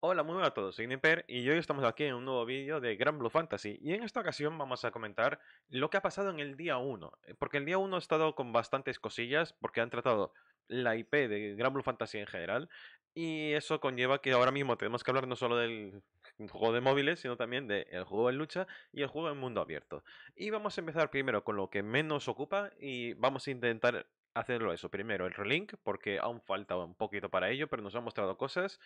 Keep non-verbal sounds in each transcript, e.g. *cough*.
Hola, muy buenas a todos, soy Nipper y hoy estamos aquí en un nuevo vídeo de Gran Blue Fantasy y en esta ocasión vamos a comentar lo que ha pasado en el día 1, eh, porque el día 1 ha estado con bastantes cosillas porque han tratado la IP de Gran Blue Fantasy en general y eso conlleva que ahora mismo tenemos que hablar no solo del juego de móviles, sino también del juego en lucha y el juego en mundo abierto. Y vamos a empezar primero con lo que menos ocupa y vamos a intentar hacerlo eso. Primero el relink, porque aún falta un poquito para ello, pero nos ha mostrado cosas.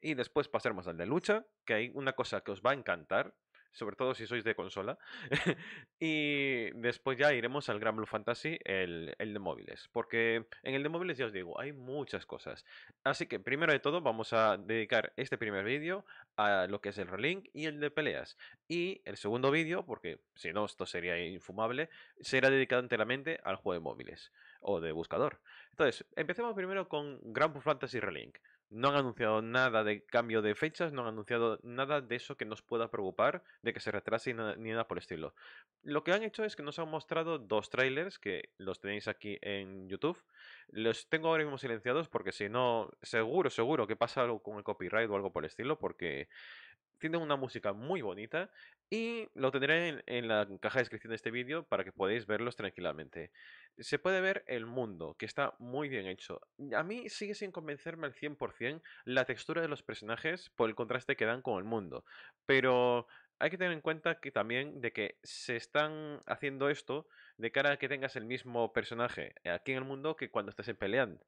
Y después pasaremos al de lucha, que hay una cosa que os va a encantar, sobre todo si sois de consola. *laughs* y después ya iremos al Gran Blue Fantasy, el, el, de móviles, porque en el de móviles ya os digo, hay muchas cosas. Así que primero de todo vamos a dedicar este primer vídeo a lo que es el relink y el de peleas. Y el segundo vídeo, porque si no esto sería infumable, será dedicado enteramente al juego de móviles o de buscador. Entonces, empecemos primero con Grand Fantasy Relink. No han anunciado nada de cambio de fechas, no han anunciado nada de eso que nos pueda preocupar, de que se retrase ni nada por el estilo. Lo que han hecho es que nos han mostrado dos trailers que los tenéis aquí en YouTube. Los tengo ahora mismo silenciados porque si no, seguro, seguro que pasa algo con el copyright o algo por el estilo, porque tienen una música muy bonita y lo tendré en, la caja de descripción de este vídeo para que podáis verlos tranquilamente. Se puede ver el mundo, que está muy bien hecho. A mí sigue sin convencerme al 100% la textura de los personajes por el contraste que dan con el mundo, pero hay que tener en cuenta que también de que se están haciendo esto de cara a que tengas el mismo personaje aquí en el mundo que cuando estés en peleando.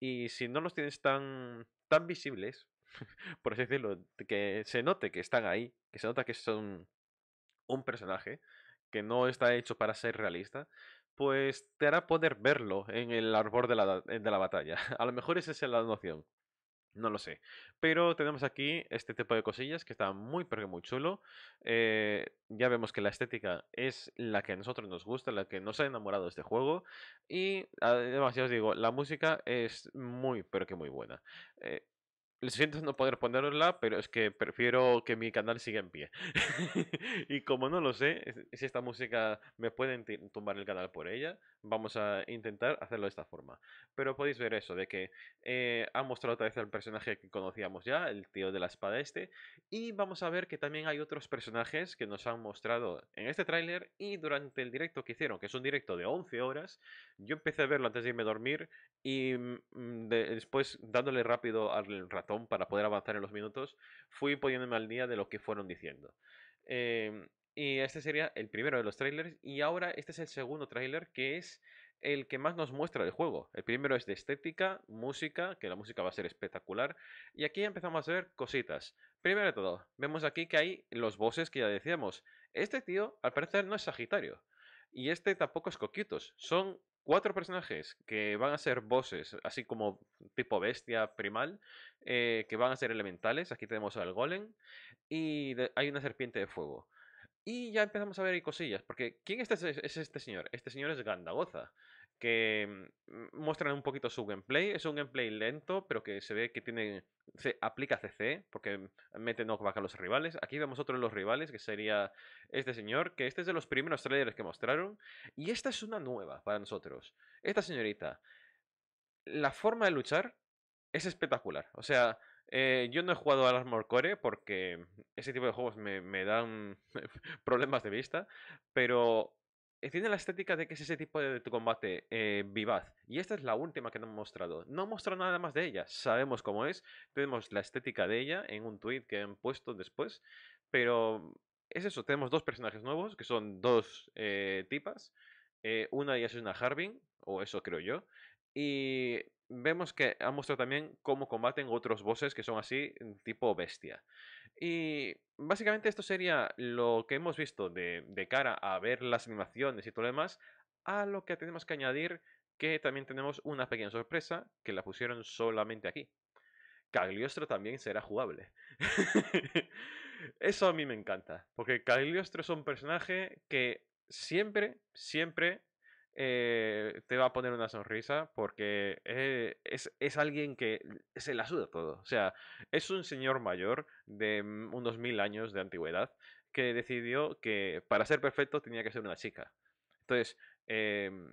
Y si no los tienes tan, tan visibles, *laughs* por así decirlo, que se note que están ahí, que se nota que son un personaje, que no está hecho para ser realista, pues te hará poder verlo en el arbor de la, batalla. *laughs* A lo mejor esa es la noción. No lo sé. Pero tenemos aquí este tipo de cosillas que está muy, pero muy chulo. Eh, ya vemos que la estética es la que a nosotros nos gusta, la que nos ha enamorado de este juego. Y ah, además, ya os digo, la música es muy, pero que muy buena. Eh, siento no poder ponerosla, pero es que prefiero que mi canal siga en pie. *laughs* y como no lo sé, si esta música me pueden tumbar el canal por ella, vamos a intentar hacerlo de esta forma. Pero podéis ver eso, de que eh, ha mostrado otra vez al personaje que conocíamos ya, el tío de la espada este, y vamos a ver que también hay otros personajes que nos han mostrado en este tráiler y durante el directo que hicieron, que es un directo de 11 horas, yo empecé a verlo antes de irme a dormir y mm, mm, después, dándole rápido al ratón para poder avanzar en los minutos, fui poniéndome al día de lo que fueron diciendo. Em, y este sería el primero de los trailers. Y ahora este es el segundo trailer, que es el que más nos muestra el juego. El primero es de estética, música, que la música va a ser espectacular. Y aquí empezamos a ver cositas. Primero de todo, vemos aquí que hay los bosses que ya decíamos. Este tío, al parecer, no es Sagitario. Y este tampoco es Coquitos. Son cuatro personajes que van a ser voces así como tipo bestia primal, eh, que van a ser elementales. Aquí tenemos al golem y hay una serpiente de fuego. Y ya empezamos a ver cosillas, porque ¿quién este, es este señor? Este señor es Gandagoza que mm, muestran un poquito su gameplay. Es un gameplay lento, pero que se ve que tiene. Se aplica CC, porque mm, mete knockback a los rivales. Aquí vemos otro de los rivales, que sería este señor, que este es de los primeros trailers que mostraron. Y esta es una nueva para nosotros. Esta señorita. La forma de luchar es espectacular. O sea, eh, yo no he jugado al Armor Core porque mm, ese tipo de juegos me, me dan *laughs* problemas de vista, pero tiene la estética de que es ese tipo de, combate eh, vivaz. Y esta es la última que nos han mostrado. No han mostrado nada más de ella. Sabemos cómo es. Tenemos la estética de ella en un tweet que han puesto después. Pero es eso. Tenemos dos personajes nuevos, que son dos eh, tipas. Eh, una de es una Harbin, o eso creo yo. Y vemos que han mostrado también cómo combaten otros bosses que son así, tipo bestia. Y básicamente esto sería lo que hemos visto de, cara a ver las animaciones y todo lo demás, a lo que tenemos que añadir que también tenemos una pequeña sorpresa que la pusieron solamente aquí. Cagliostro también será jugable. *laughs* Eso a mí me encanta, porque Cagliostro es un personaje que siempre, siempre eh, te va a poner una sonrisa porque eh, es, alguien que se la suda todo. O sea, es un señor mayor de mm, unos mil años de antigüedad que decidió que para ser perfecto tenía que ser una chica. Entonces, em,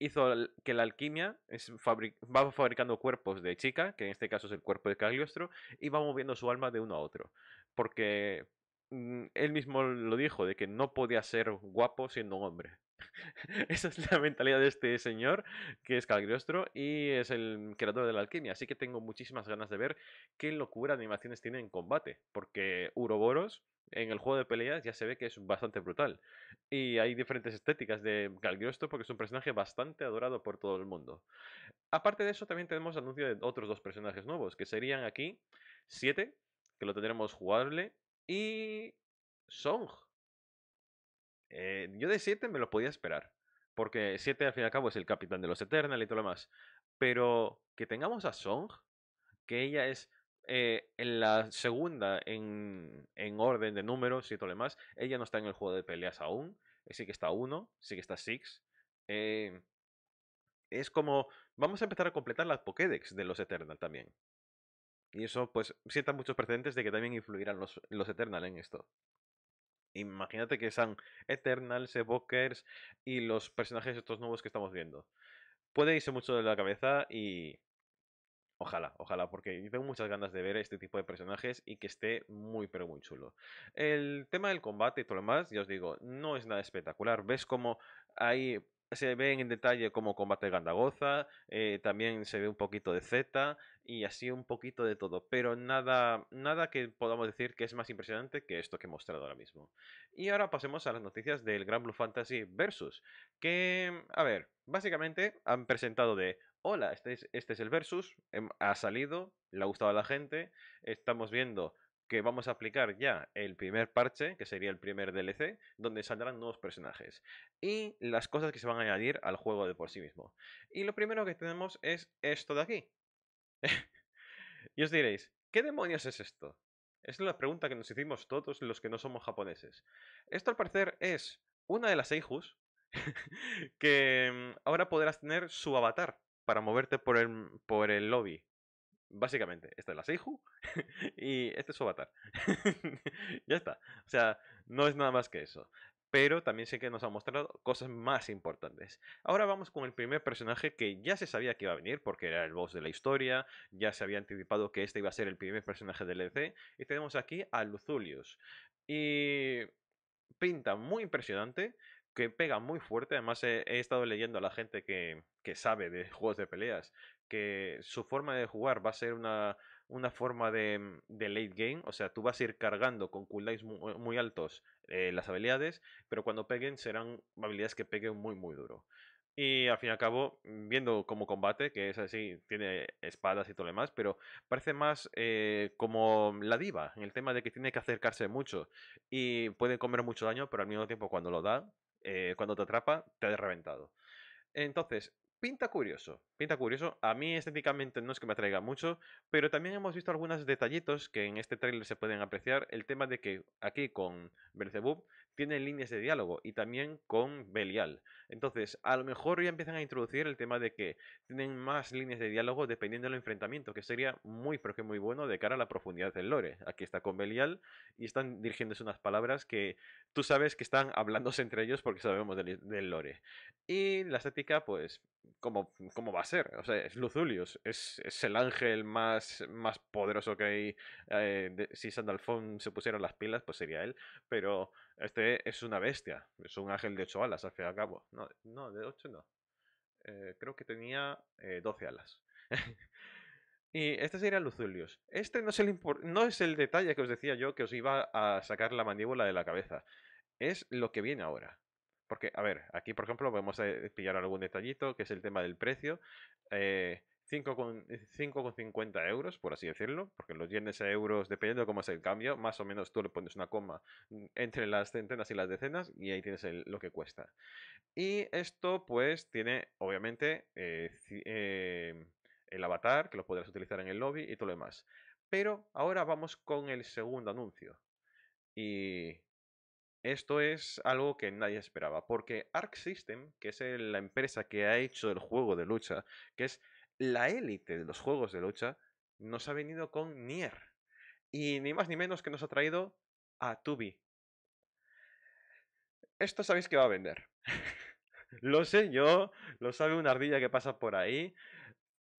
hizo que la alquimia es va fabricando cuerpos de chica, que en este caso es el cuerpo de Cagliostro, y va moviendo su alma de uno a otro. Porque mm, él mismo lo dijo, de que no podía ser guapo siendo un hombre. *laughs* Esa es la mentalidad de este señor, que es Calgriostro, y es el creador de la alquimia. Así que tengo muchísimas ganas de ver qué locura de animaciones tiene en combate, porque Uroboros en el juego de peleas ya se ve que es bastante brutal. Y hay diferentes estéticas de Calgriostro porque es un personaje bastante adorado por todo el mundo. Aparte de eso, también tenemos anuncio de otros dos personajes nuevos, que serían aquí 7, que lo tendremos jugable, y Song eh, yo de 7 me lo podía esperar. Porque 7 al fin y al cabo es el capitán de los Eternal y todo lo más. Pero que tengamos a Song, que ella es eh, en la segunda en, en, orden de números y todo lo demás. Ella no está en el juego de peleas aún. Eh, sí que está 1, sí que está 6. es como, vamos a empezar a completar las Pokédex de los Eternal también. Y eso, pues, sienta muchos precedentes de que también influirán los, los Eternal en esto. Imagínate que sean Eternals, Evokers y los personajes estos nuevos que estamos viendo. Puede irse mucho de la cabeza y Ojalá, ojalá, porque tengo muchas ganas de ver este tipo de personajes y que esté muy, pero muy chulo. El tema del combate y todo lo demás, ya os digo, no es nada espectacular. Ves como hay se ven en detalle cómo combate Gandagoza, eh, también se ve un poquito de Z y así un poquito de todo, pero nada, nada que podamos decir que es más impresionante que esto que he mostrado ahora mismo. Y ahora pasemos a las noticias del Gran Blue Fantasy Versus, que, a ver, básicamente han presentado de, hola, este es, este es el Versus, em, ha salido, le ha gustado a la gente, estamos viendo que vamos a aplicar ya el primer parche, que sería el primer DLC, donde saldrán nuevos personajes y las cosas que se van a añadir al juego de por sí mismo. Y lo primero que tenemos es esto de aquí. *laughs* y os diréis, ¿qué demonios es esto? Es la pregunta que nos hicimos todos los que no somos japoneses. Esto al parecer es una de las Eijus *laughs* que mm, ahora podrás tener su avatar para moverte por el, por el lobby. Básicamente, esta es la Seiju *laughs* y este es su avatar. *laughs* ya está. O sea, no es nada más que eso. Pero también sé que nos ha mostrado cosas más importantes. Ahora vamos con el primer personaje que ya se sabía que iba a venir porque era el boss de la historia, ya se había anticipado que este iba a ser el primer personaje del DLC. E y tenemos aquí a Luzulius. Y pinta muy impresionante que pega muy fuerte. Además, he, he, estado leyendo a la gente que, que sabe de juegos de peleas que su forma de jugar va a ser una, forma mm, de, late game, o sea, tú vas a ir cargando con cooldowns eh, muy, altos eh, las habilidades, pero cuando peguen serán habilidades que peguen muy, muy duro. Y al fin y al cabo, mm, viendo como combate, que es así, tiene espadas y todo lo demás, pero parece más eh, como la diva, en el tema de que tiene que acercarse mucho y puede comer mucho daño, pero al mismo tiempo cuando lo da, cuando te atrapa, te ha reventado. Entonces, pinta curioso, pinta curioso. A mí estéticamente no es que me atraiga mucho, pero también hemos visto algunos detallitos que en este tráiler se pueden apreciar. El tema de que aquí con Belzebub tienen líneas de diálogo y también con Belial. Entonces, a lo mejor ya empiezan a introducir el tema de que tienen más líneas de diálogo dependiendo del enfrentamiento, que sería muy, pero que muy bueno de cara a la profundidad del lore. Aquí está con Belial y están dirigiéndose unas palabras que tú sabes que están hablándose entre ellos porque sabemos del, lore. Y la estética, pues, ¿cómo, ¿cómo, va a ser? O sea, es Luzulius, es, es el ángel más, más poderoso que hay. Eh, si Sandalfón se pusiera las pilas, pues sería él. Pero este es una bestia, es un ángel de ocho alas, al fin y al cabo. No, no de ocho no. Eh, creo que tenía eh, 12 alas. *laughs* Y este sería Luzulius. Este no es, el no es el detalle que os decía yo que os iba a sacar la mandíbula de la cabeza. Es lo que viene ahora. Porque, a ver, aquí por ejemplo vamos a eh, pillar algún detallito, que es el tema del precio. 5,50 eh, euros, por así decirlo, porque los yenes a euros, dependiendo de cómo es el cambio, más o menos tú le pones una coma entre las centenas y las decenas y ahí tienes lo que cuesta. Y esto pues tiene, obviamente, eh, el avatar, que lo podrás utilizar en el lobby y todo lo demás. Pero ahora vamos con el segundo anuncio. Y esto es algo que nadie esperaba, porque Arc System, que es la empresa que ha hecho el juego de lucha, que es la élite de los juegos de lucha, nos ha venido con Nier. Y ni más ni menos que nos ha traído a Tubi. Esto sabéis que va a vender. *laughs* lo sé yo, lo sabe una ardilla que pasa por ahí,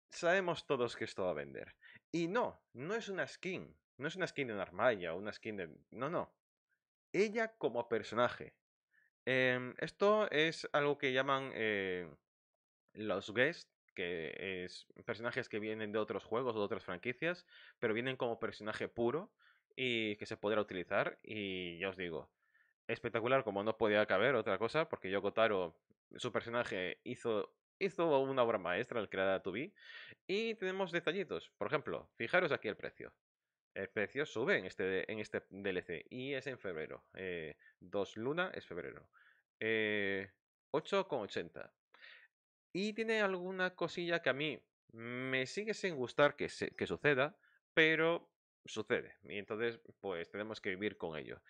sabemos todos que esto va a vender. Y no, no es una skin. No es una skin de una armalla o una skin de... No, no. Ella como personaje. Em, esto es algo que llaman eh, los guests, que es personajes que vienen de otros juegos o de otras franquicias, pero vienen como personaje puro y que se podrá utilizar. Y ya os digo, espectacular como no podía caber otra cosa, porque Yokotaro, su personaje hizo hizo una obra maestra al crear a 2 Y tenemos detallitos. Por ejemplo, fijaros aquí el precio. El precio sube en este, en este DLC y es en febrero. Eh, dos 2 Luna es febrero. Eh, 8,80. Y tiene alguna cosilla que a mí me sigue sin gustar que, que suceda, pero sucede. Y entonces, pues tenemos que vivir con ello.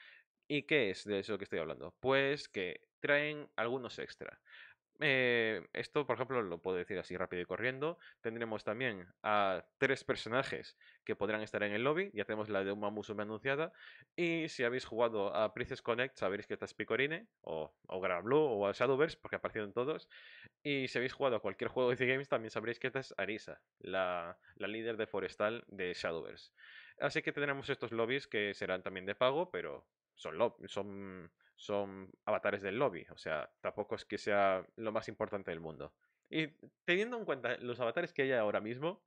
¿Y qué es de eso que estoy hablando? Pues que traen algunos extra eh, esto, por ejemplo, lo puedo decir así rápido y corriendo. Tendremos también a tres personajes que podrán estar en el lobby. Ya tenemos la de Uma Musume anunciada. Y si habéis jugado a Princess Connect, sabréis que es Picorine o, o Blue, o a Shadowverse, porque aparecieron todos. Y si habéis jugado a cualquier juego de C Games, también sabréis que esta es Arisa, la, líder de Forestal de Shadowverse. Así que tendremos estos lobbies que serán también de pago, pero son, son son avatares del lobby. O sea, tampoco es que sea lo más importante del mundo. Y teniendo en cuenta los avatares que hay ahora mismo,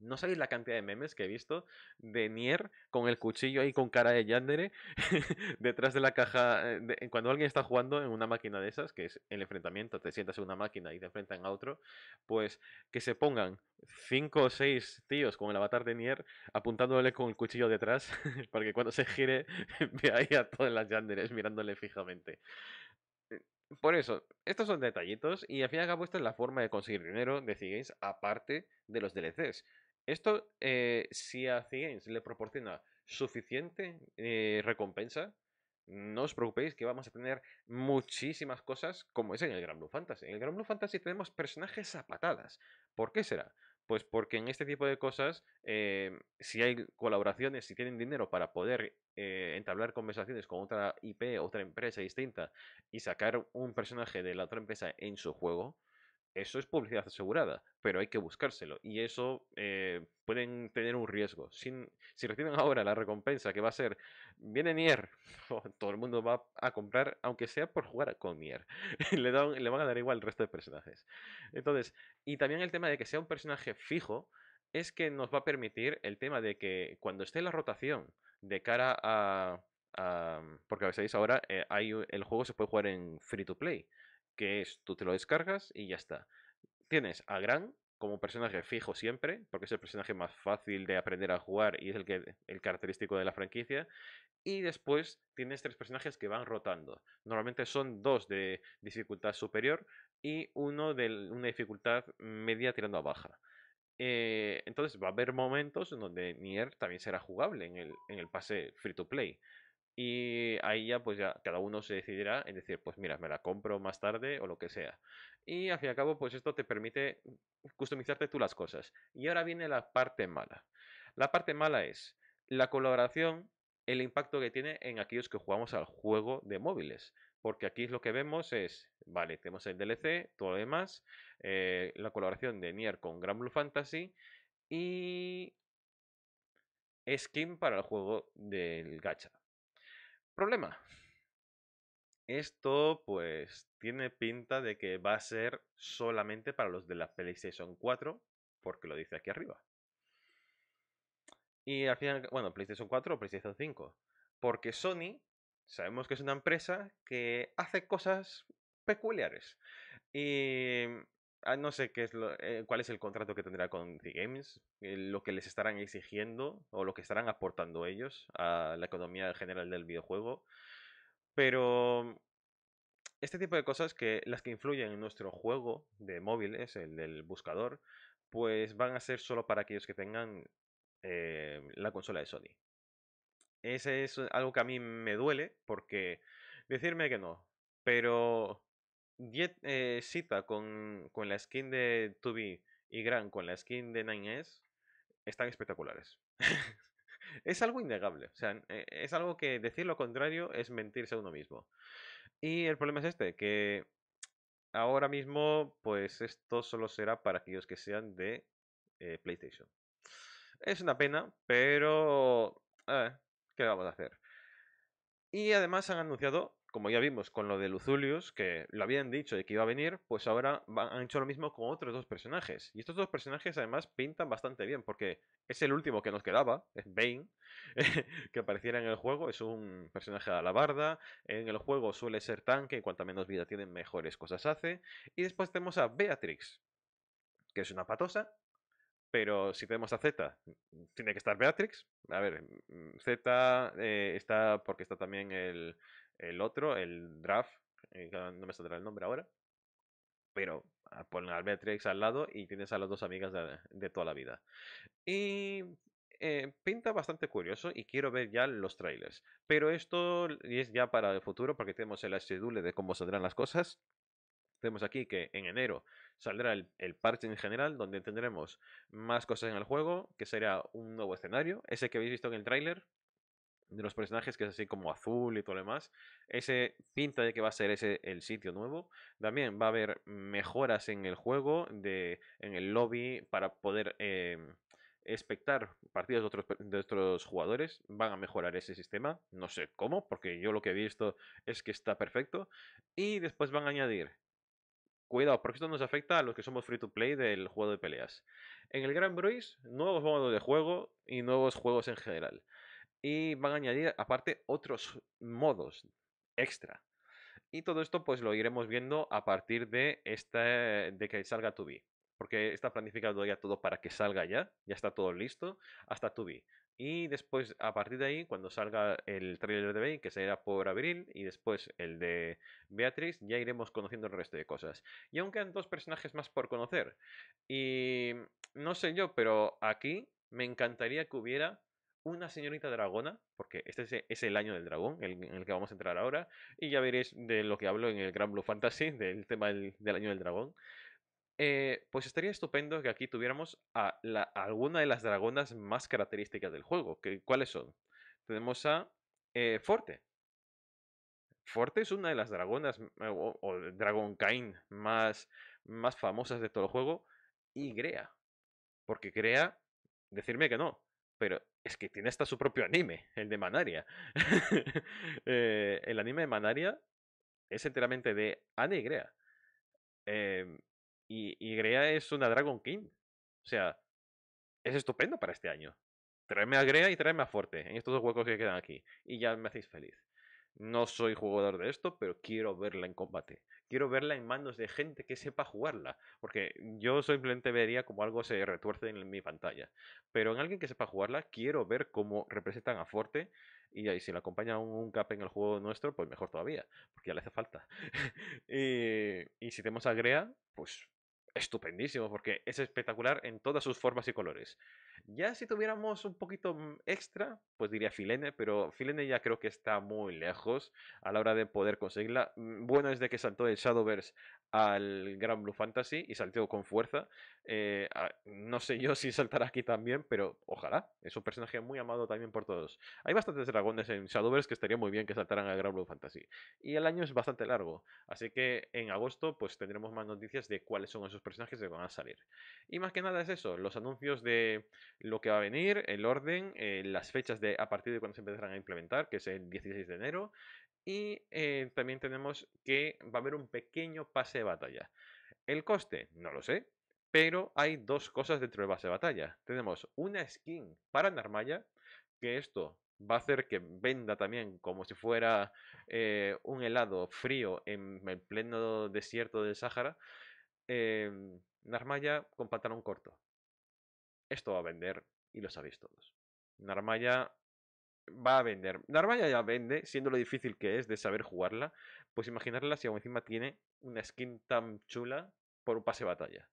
no sabéis la cantidad de memes que he visto de Nier con el cuchillo ahí con cara de Yandere *laughs* detrás de la caja. Eh, cuando alguien está jugando en una máquina de esas, que es el enfrentamiento, te sientas en una máquina y te enfrentan a otro, pues que se pongan cinco o seis tíos con el avatar de Nier apuntándole con el cuchillo detrás *laughs* para que cuando se gire *laughs* vea ahí a todas las Yanderes mirándole fijamente. Eh, por eso, estos son detallitos y al fin y al cabo esta es la forma de conseguir dinero de aparte de los DLCs. Esto, eh, si a Games le proporciona suficiente eh, recompensa, no os preocupéis que vamos a tener muchísimas cosas como es en el Gran Blue Fantasy. En el Gran Blue Fantasy tenemos personajes zapatadas. ¿Por qué será? Pues porque en este tipo de cosas, eh, si hay colaboraciones, si tienen dinero para poder entablar conversaciones con otra IP, otra empresa distinta y sacar un personaje de la otra empresa en su juego, eso es publicidad asegurada, pero hay que buscárselo. Y eso eh, pueden tener un riesgo. si reciben ahora la recompensa que va a ser, viene Nier, *laughs* oh, todo el mundo va a comprar, aunque sea por jugar con Nier. *laughs* le, le van a dar igual al resto de personajes. Entonces, y también el tema de que sea un personaje fijo, es que nos va a permitir el tema de que cuando esté la rotación de cara a... porque a veces ahora eh, hay, el juego se puede jugar en free to play que es tú te lo descargas y ya está. Tienes a Gran como personaje fijo siempre, porque es el personaje más fácil de aprender a jugar y es el, que, el característico de la franquicia. Y después tienes tres personajes que van rotando. Normalmente son dos de dificultad superior y uno de una dificultad media tirando a baja. Eh, entonces va a haber momentos en donde Nier también será jugable en el, en el pase free to play y ahí ya pues ya cada uno se decidirá en decir pues mira me la compro más tarde o lo que sea y al fin y al cabo pues esto te permite customizarte tú las cosas y ahora viene la parte mala la parte mala es la colaboración el impacto que tiene en aquellos que jugamos al juego de móviles porque aquí lo que vemos es vale tenemos el DLC todo lo demás eh, la colaboración de Nier con Gran Blue Fantasy y skin para el juego del gacha Problema. Esto pues tiene pinta de que va a ser solamente para los de la PlayStation 4, porque lo dice aquí arriba. Y al final, bueno, PlayStation 4 o PlayStation 5. Porque Sony, sabemos que es una empresa que hace cosas peculiares. Y Ah, no sé qué es eh, cuál es el contrato que tendrá con The Games, eh, lo que les estarán exigiendo o lo que estarán aportando ellos a la economía general del videojuego. Pero este tipo de cosas que las que influyen en nuestro juego de móviles, el del buscador, pues van a ser solo para aquellos que tengan eh, la consola de Sony. Ese es algo que a mí me duele porque decirme que no, pero Sita eh, con, la skin de 2B y Gran con la skin de 9S están espectaculares. *laughs* es algo innegable. O sea, eh, es algo que decir lo contrario es mentirse a uno mismo. Y el problema es este, que ahora mismo, pues esto solo será para aquellos que sean de eh, PlayStation. Es una pena, pero... ¿qué vamos a hacer? Y además han anunciado como ya vimos con lo de Luzulius, que lo habían dicho de que iba a venir, pues ahora han hecho lo mismo con otros dos personajes. Y estos dos personajes además pintan bastante bien, porque es el último que nos quedaba, es Bane, *laughs* que apareciera en el juego, es un personaje de la barda, en el juego suele ser tanque, y cuanta menos vida tiene, mejores cosas hace. Y después tenemos a Beatrix, que es una patosa, pero si tenemos a Z, tiene que estar Beatrix. A ver, mm, Z eh, está porque está también el, el otro, el draft, eh, no me saldrá el nombre ahora, pero ah, ponen al Beatrix al lado y tienes a las dos amigas de, toda la vida. Y eh, pinta bastante curioso y quiero ver ya los trailers. Pero esto es ya para el futuro porque tenemos el schedule de cómo saldrán las cosas. Tenemos aquí que en enero saldrá el, el, parche en general, donde tendremos más cosas en el juego, que será un nuevo escenario, ese que habéis visto en el tráiler, de los personajes que es así como azul y todo lo demás. Ese pinta de que va a ser ese el sitio nuevo. También va a haber mejoras en el juego, de, en el lobby, para poder em, espectar expectar partidos de otros, de jugadores. Van a mejorar ese sistema. No sé cómo, porque yo lo que he visto es que está perfecto. Y después van a añadir cuidado, porque esto nos afecta a los que somos free to play del juego de peleas. En el Grand Bruce nuevos modos de juego y nuevos juegos en general y van a añadir aparte otros modos extra. Y todo esto pues lo iremos viendo a partir de, este, de que salga Tubi Porque está planificado ya todo para que salga ya. Ya está todo listo hasta Tubi Y después, a partir de ahí, cuando salga el trailer de Bay. que será por abril, y después el de Beatriz, ya iremos conociendo el resto de cosas. Y aunque quedan dos personajes más por conocer. Y no sé yo, pero aquí me encantaría que hubiera una señorita dragona, porque este es e, el año del dragón, en el que vamos a entrar ahora, y ya veréis de lo que hablo en el Gran Blue Fantasy, del tema del, año del dragón. Eh, pues estaría estupendo que aquí tuviéramos a, alguna de las dragonas más características del juego. Que, ¿Cuáles son? Tenemos a eh, Forte. Forte es una de las dragonas, mm, o, Dragon Kain, más, más famosas de todo el juego. Y Grea. Porque Grea, decirme que no, pero es que tiene hasta su propio anime, el de Manaria. *laughs* Eh, el anime de Manaria es enteramente de Anne y Grea. Em, y, Grea es una Dragon King. O sea, es estupendo para este año. Traeme a Grea y tráeme a Forte en estos dos huecos que quedan aquí. Y ya me hacéis feliz. No soy jugador de esto, pero quiero verla en combate. Quiero verla en manos de gente que sepa jugarla. Porque yo simplemente vería como algo se retuerce en mi pantalla. Pero en alguien que sepa jugarla, quiero ver cómo representan a Forte. Y ahí si le acompaña un, cap en el juego nuestro, pues mejor todavía. Porque ya le hace falta. *laughs* y, y si tenemos a Grea, pues estupendísimo porque es espectacular en todas sus formas y colores. Ya si tuviéramos un poquito mm, extra, pues diría Filene, pero Filene ya creo que está muy lejos a la hora de poder conseguirla. Mm, bueno es de que saltó el Shadowverse al Gran Blue Fantasy y salteó con fuerza. Eh, ah, no sé yo si saltará aquí también, pero ojalá. Es un personaje muy amado también por todos. Hay bastantes dragones en Shadowverse que estaría muy bien que saltaran al Gran Blue Fantasy. Y el año es bastante largo, así que en agosto pues tendremos más noticias de cuáles son esos personajes que van a salir. Y más que nada es eso, los anuncios de lo que va a venir, el orden, eh, las fechas de a partir de cuando se empezarán a implementar, que es el 16 de enero. Y eh, también tenemos que va a haber un pequeño pase de batalla. El coste, no lo sé, pero hay dos cosas dentro del pase de batalla. Tenemos una skin para Narmaya, que esto va a hacer que venda también como si fuera eh, un helado frío en el pleno desierto del Sahara. Em, Narmaya con pantalón corto. Esto va a vender y lo sabéis todos. Narmaya va a vender. Narmaya ya vende, siendo lo difícil que es de saber jugarla. Pues imaginarla si aún encima tiene una skin tan chula por un pase batalla.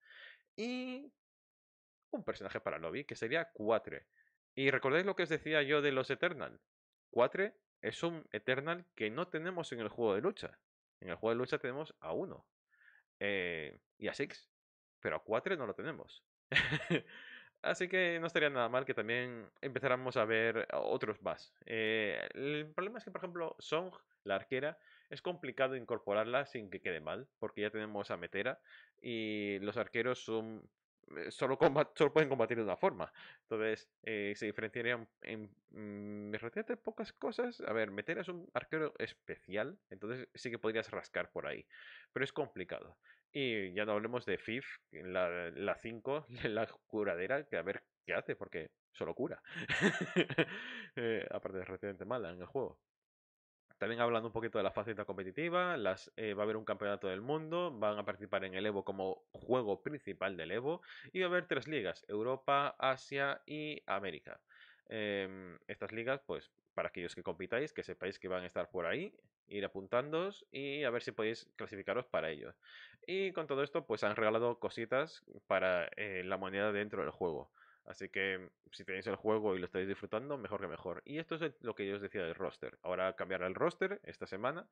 Y un personaje para lobby que sería Cuatre Y recordáis lo que os decía yo de los Eternal. Cuatre es un Eternal que no tenemos en el juego de lucha. En el juego de lucha tenemos a uno. Eh, y a 6, pero a 4 no lo tenemos. *laughs* Así que no estaría nada mal que también empezáramos a ver otros más. Eh, el problema es que, por ejemplo, Song, la arquera, es complicado incorporarla sin que quede mal, porque ya tenemos a Metera y los arqueros son eh, solo, pueden combatir de una forma. Entonces, eh, se diferenciarían en, mm, en, pocas cosas. A ver, meter es un arquero especial, entonces sí que podrías rascar por ahí. Pero es complicado. Y ya no hablemos de FIF, la 5, la, curadera, *laughs* que a ver qué hace, porque solo cura. *laughs* Eh, aparte de relativamente mala en el juego. También hablando un poquito de la faceta competitiva, las, eh, va a haber un campeonato del mundo, van a participar en el Evo como juego principal del Evo y va a haber tres ligas, Europa, Asia y América. Em, estas ligas, pues para aquellos que compitáis, que sepáis que van a estar por ahí, ir apuntándoos y a ver si podéis clasificaros para ellos. Y con todo esto, pues han regalado cositas para eh, la moneda dentro del juego. Así que si tenéis el juego y lo estáis disfrutando, mejor que mejor. Y esto es lo que yo os decía del roster. Ahora cambiará el roster esta semana,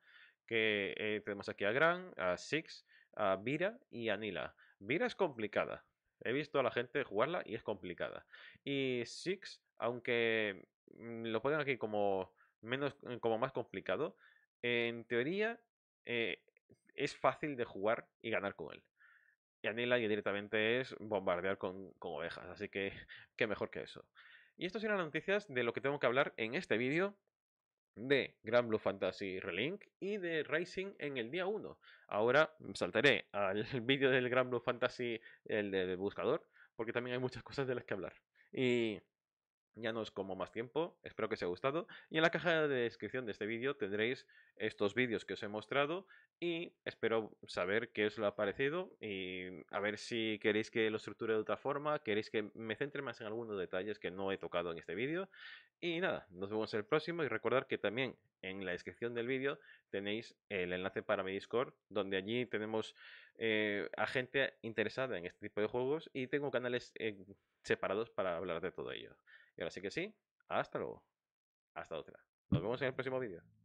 que eh, tenemos aquí a Gran, a Six, a Vira y a Nila. Vira es complicada. He visto a la gente jugarla y es complicada. Y Six, aunque mm, lo ponen aquí como, menos, eh, como más complicado, en teoría eh, es fácil de jugar y ganar con él. Y Anila y directamente es bombardear con, ovejas, así que *laughs* qué mejor que eso. Y estas eran las noticias de lo que tengo que hablar en este vídeo de Grand Blue Fantasy Relink y de Racing en el día 1. Ahora saltaré al *laughs* vídeo del Grand Blue Fantasy, el de buscador, porque también hay muchas cosas de las que hablar. Y ya no os como más tiempo, espero que os haya gustado. Y en la caja de descripción de este vídeo tendréis estos vídeos que os he mostrado y espero saber qué os lo ha parecido y a ver si queréis que lo estructure de otra forma, queréis que me centre más en algunos detalles que no he tocado en este vídeo. Y nada, nos vemos en el próximo y recordar que también en la descripción del vídeo tenéis el enlace para mi Discord, donde allí tenemos eh, a gente interesada en este tipo de juegos y tengo canales eh, separados para hablar de todo ello. Así que sí, hasta luego. Hasta otra. Nos vemos en el próximo vídeo.